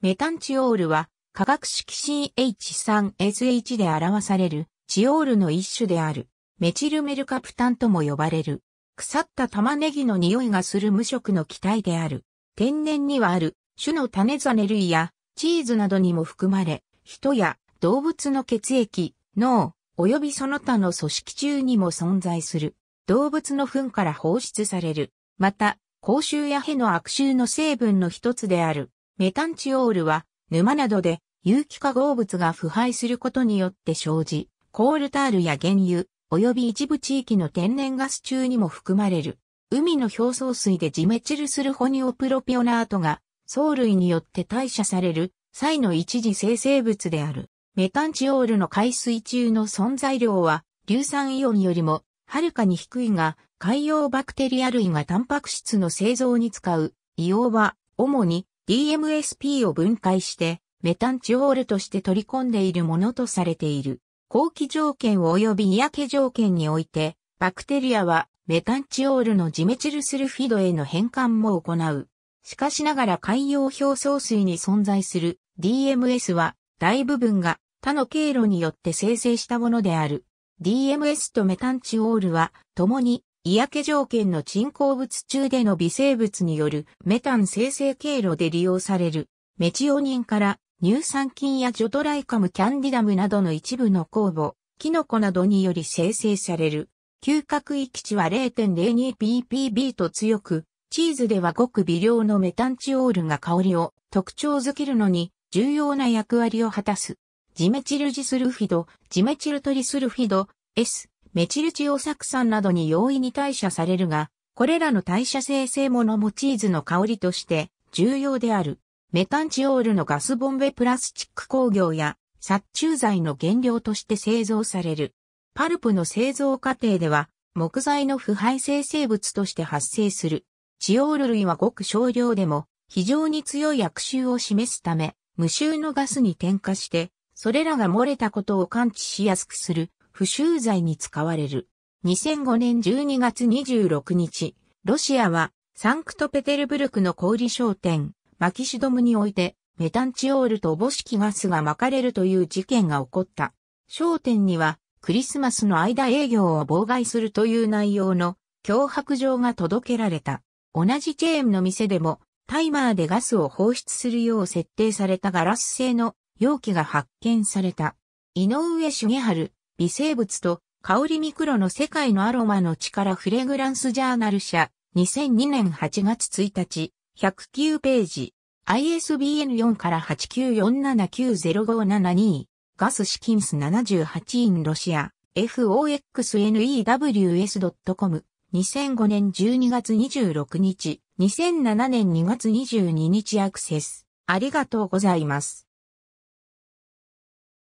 メタンチオールは化学式 CH3SH で表されるチオールの一種であるメチルメルカプタンとも呼ばれる腐った玉ねぎの匂いがする無色の気体である天然にはある種の種種類やチーズなどにも含まれ人や動物の血液、脳、及びその他の組織中にも存在する動物の糞から放出されるまた口臭や屁の悪臭の成分の一つである。メタンチオールは、沼などで有機化合物が腐敗することによって生じ、コールタールや原油、及び一部地域の天然ガス中にも含まれる。海の表層水でジメチルするホニオプロピオナートが、藻類によって代謝される、際の一時生成物である。メタンチオールの海水中の存在量は、硫酸イオンよりも、はるかに低いが、海洋バクテリア類がタンパク質の製造に使う、硫黄は、主に、DMSP を分解してメタンチオールとして取り込んでいるものとされている。後期条件及び嫌気条件において、バクテリアはメタンチオールのジメチルスルフィドへの変換も行う。しかしながら海洋表層水に存在する DMS は大部分が他の経路によって生成したものである。DMS とメタンチオールは共に嫌気条件の沈降物中での微生物によるメタン生成経路で利用されるメチオニンから乳酸菌やジョトライカムキャンディダムなどの一部の酵母、キノコなどにより生成される。嗅覚域値は 0.02ppb と強く、チーズではごく微量のメタンチオールが香りを特徴づけるのに重要な役割を果たす。ジメチルジスルフィド、ジメチルトリスルフィド、S、メチルチオサ酢酸などに容易に代謝されるが、これらの代謝生成物もチーズの香りとして重要である。メタンチオールのガスボンベプラスチック工業や殺虫剤の原料として製造される。パルプの製造過程では木材の腐敗生成物として発生する。チオール類はごく少量でも非常に強い悪臭を示すため無臭のガスに添加してそれらが漏れたことを感知しやすくする不臭剤に使われる。2005年12月26日、ロシアはサンクトペテルブルクの小売商店、マキシドムにおいて、メタンチオールとおぼしきガスが巻かれるという事件が起こった。商店には、クリスマスの間営業を妨害するという内容の脅迫状が届けられた。同じチェーンの店でも、タイマーでガスを放出するよう設定されたガラス製の容器が発見された。井上茂春、微生物と香りミクロの世界のアロマの力フレグランスジャーナル社2002年8月1日109ページ ISBN4 から894790572ガスシキンス78インロシア foxnews.com 2005年12月26日2007年2月22日アクセスありがとうございます。